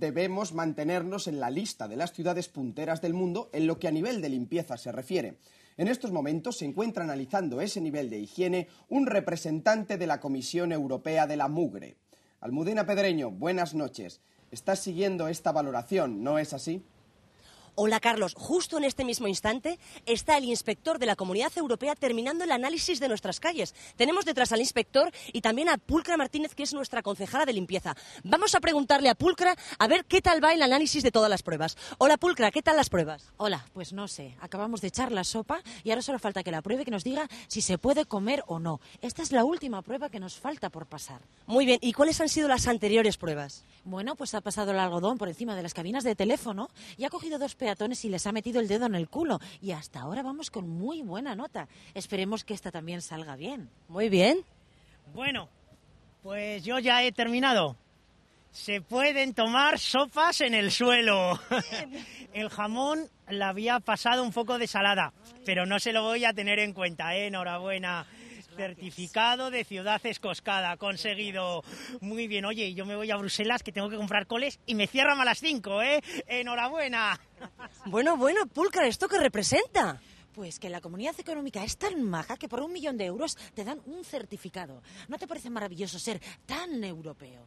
debemos mantenernos en la lista de las ciudades punteras del mundo en lo que a nivel de limpieza se refiere. En estos momentos se encuentra analizando ese nivel de higiene un representante de la Comisión Europea de la Mugre. Almudena Pedreño, buenas noches. Estás siguiendo esta valoración, ¿no es así? Hola Carlos, justo en este mismo instante está el inspector de la Comunidad Europea terminando el análisis de nuestras calles. Tenemos detrás al inspector y también a Pulcra Martínez, que es nuestra concejala de limpieza. Vamos a preguntarle a Pulcra a ver qué tal va el análisis de todas las pruebas. Hola Pulcra, ¿qué tal las pruebas? Hola, pues no sé, acabamos de echar la sopa y ahora solo falta que la pruebe que nos diga si se puede comer o no. Esta es la última prueba que nos falta por pasar. Muy bien, ¿y cuáles han sido las anteriores pruebas? Bueno, pues ha pasado el algodón por encima de las cabinas de teléfono y ha cogido dos pedazos y les ha metido el dedo en el culo. Y hasta ahora vamos con muy buena nota. Esperemos que esta también salga bien. Muy bien. Bueno, pues yo ya he terminado. Se pueden tomar sopas en el suelo. el jamón la había pasado un poco de salada, pero no se lo voy a tener en cuenta. ¿eh? Enhorabuena. Certificado de ciudad escoscada, conseguido. Muy bien, oye, yo me voy a Bruselas que tengo que comprar coles y me cierran a las 5, ¿eh? Enhorabuena. Bueno, bueno, Pulcra, ¿esto qué representa? Pues que la comunidad económica es tan maja que por un millón de euros te dan un certificado. ¿No te parece maravilloso ser tan europeo?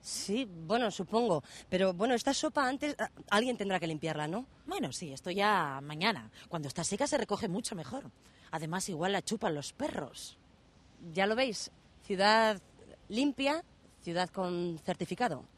Sí, bueno, supongo. Pero bueno, esta sopa antes ah, alguien tendrá que limpiarla, ¿no? Bueno, sí, esto ya mañana. Cuando está seca se recoge mucho mejor. Además, igual la chupan los perros. Ya lo veis, ciudad limpia, ciudad con certificado.